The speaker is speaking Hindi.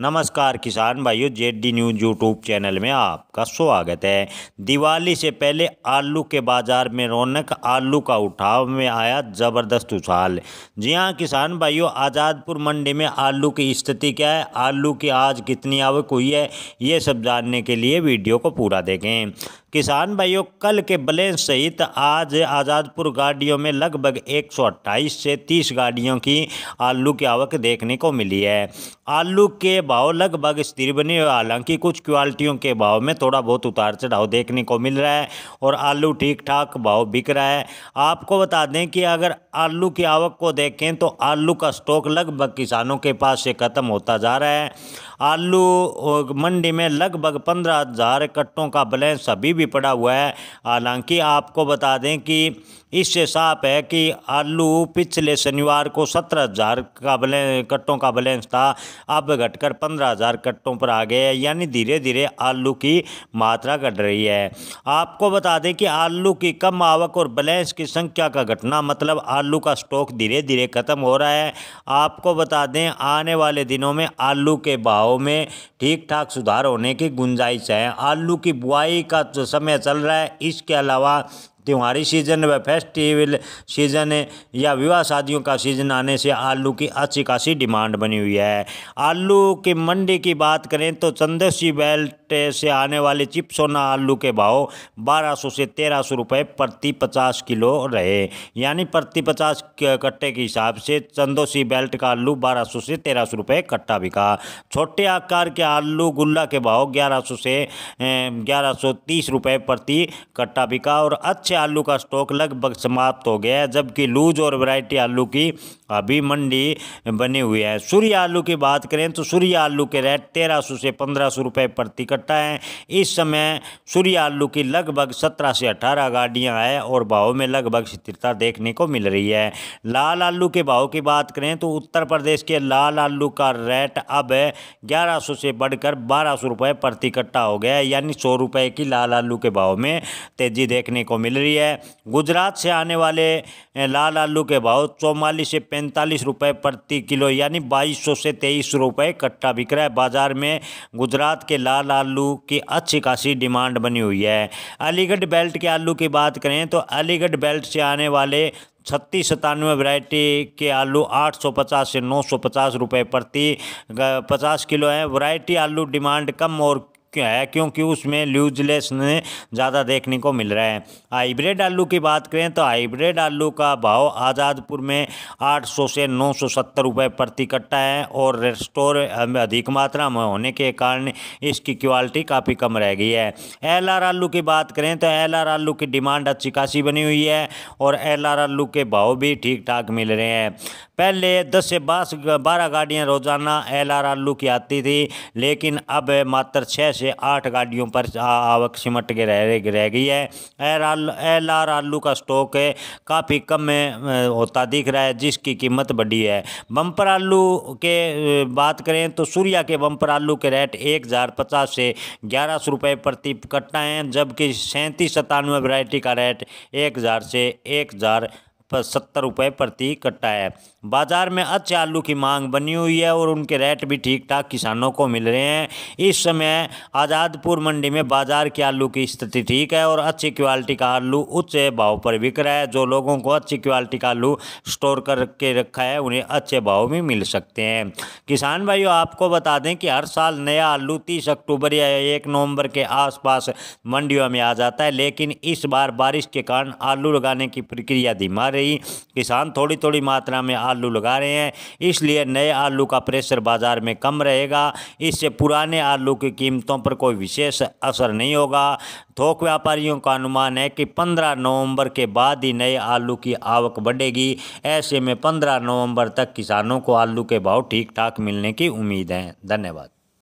नमस्कार किसान भाइयों JD D news YouTube channel में आपका स्वागत है दिवाली से पहले आलू के बाज़ार में रौनक आलू का उठाव में आया ज़बरदस्त उछाल जी हाँ किसान भाइयों आज़ादपुर मंडी में आलू की स्थिति क्या है आलू की आज कितनी आवक हुई है ये सब जानने के लिए वीडियो को पूरा देखें किसान भाइयों कल के बलेंस सहित आज आज़ादपुर गाड़ियों में लगभग एक से 30 गाड़ियों की आलू की आवक देखने को मिली है आलू के भाव लगभग स्थिर बने हुए हालांकि कुछ क्वालिटियों के भाव में थोड़ा बहुत उतार चढ़ाव देखने को मिल रहा है और आलू ठीक ठाक भाव बिक रहा है आपको बता दें कि अगर आलू की आवक को देखें तो आलू का स्टॉक लगभग किसानों के पास से ख़त्म होता जा रहा है आलू मंडी में लगभग पंद्रह हज़ार कट्टों का बैलेंस अभी भी पड़ा हुआ है हालांकि आपको बता दें कि इससे साफ है कि आलू पिछले शनिवार को सत्रह हज़ार का बैलें कट्टों का बैलेंस था अब घटकर पंद्रह हज़ार कट्टों पर आ गए हैं यानी धीरे धीरे आलू की मात्रा घट रही है आपको बता दें कि आलू की कम आवक और बैलेंस की संख्या का घटना मतलब आलू का स्टॉक धीरे धीरे ख़त्म हो रहा है आपको बता दें आने वाले दिनों में आलू के भाव में ठीक ठाक सुधार होने की गुंजाइश है आलू की बुआई का समय चल रहा है इसके अलावा त्योहारी सीजन व फेस्टिवल सीजन या विवाह शादियों का सीजन आने से आलू की अच्छी खासी डिमांड बनी हुई है आलू की मंडी की बात करें तो चंदेसी बेल्ट से आने वाले चिपसोना आलू के भाव 1200 से 1300 रुपए प्रति 50 किलो रहे यानी प्रति 50 कट्टे के हिसाब से चंदोसी बेल्ट का आलू 1200 से 1300 रुपए कट्टा बिका छोटे आकार के आलू गुल्ला के भाव 1100 से 1130 रुपए प्रति कट्टा बिका और अच्छे आलू का स्टॉक लगभग समाप्त हो गया है जबकि लूज और वैरायटी आलू की अभी मंडी बनी हुई है सूर्य आलू की बात करें तो सूर्य आलू के रेट तेरह सौ से पंद्रह सौ रुपये प्रति कट्टा है इस समय सूर्य आलू की लगभग सत्रह से अठारह गाड़ियाँ आए और भाव में लगभग स्थिरता देखने को मिल रही है लाल आलू के भाव की बात करें तो उत्तर प्रदेश के लाल आलू का रेट अब ग्यारह सौ से बढ़कर बारह सौ रुपये प्रति कट्टा हो गया है यानी सौ रुपये की लाल आलू के भाव में तेजी देखने को मिल रही रही है गुजरात से आने वाले लाल आलू के भाव चौवालीस से पैंतालीस रुपए प्रति किलो यानी बाईस सौ से तेईस रुपये कट्टा बिक रहा है बाज़ार में गुजरात के लाल आलू की अच्छी खासी डिमांड बनी हुई है अलीगढ़ बेल्ट के आलू की बात करें तो अलीगढ़ बेल्ट से आने वाले छत्तीस सतानवे वरायटी के आलू 850 से 950 रुपए प्रति 50 किलो है वरायटी आलू डिमांड कम और क्यों है क्योंकि उसमें लूजलेस ज़्यादा देखने को मिल रहा है हाइब्रिड आलू की बात करें तो हाइब्रिड आलू का भाव आज़ादपुर में 800 से 970 रुपए प्रति कट्टा है और स्टोर अधिक मात्रा में होने के कारण इसकी क्वालिटी काफ़ी कम रह गई है एल आलू की बात करें तो एल आलू की डिमांड अच्छी खासी बनी हुई है और एल आलू के भाव भी ठीक ठाक मिल रहे हैं पहले दस से बारह गाड़ियाँ रोज़ाना एल आलू की आती थी लेकिन अब मात्र छः से से आठ गाड़ियों पर आवक सिमट के रह रह गई है एल आर आलू का स्टॉक काफ़ी कम में होता दिख रहा है जिसकी कीमत बढ़ी है बम्पर आलू के बात करें तो सूर्या के बम्पर आलू के रेट एक हज़ार पचास से ग्यारह सौ रुपये प्रति कट्टा हैं जबकि सैंतीस सतानवे वरायटी का रेट एक हज़ार से एक हज़ार पर सत्तर रुपये प्रति कट्टा है बाज़ार में अच्छे आलू की मांग बनी हुई है और उनके रेट भी ठीक ठाक किसानों को मिल रहे हैं इस समय आज़ादपुर मंडी में बाज़ार के आलू की स्थिति ठीक है और अच्छी क्वालिटी का आलू उच्च भाव पर बिक रहा है जो लोगों को अच्छी क्वालिटी का आलू स्टोर करके रखा है उन्हें अच्छे भाव में मिल सकते हैं किसान भाइयों आपको बता दें कि हर साल नया आलू तीस अक्टूबर या एक नवंबर के आसपास मंडियों में आ जाता है लेकिन इस बार बारिश के कारण आलू लगाने की प्रक्रिया धीमा रही किसान थोड़ी थोड़ी मात्रा में आलू लगा रहे हैं इसलिए नए आलू का प्रेशर बाज़ार में कम रहेगा इससे पुराने आलू की कीमतों पर कोई विशेष असर नहीं होगा थोक व्यापारियों का अनुमान है कि 15 नवंबर के बाद ही नए आलू की आवक बढ़ेगी ऐसे में 15 नवंबर तक किसानों को आलू के भाव ठीक ठाक मिलने की उम्मीद है धन्यवाद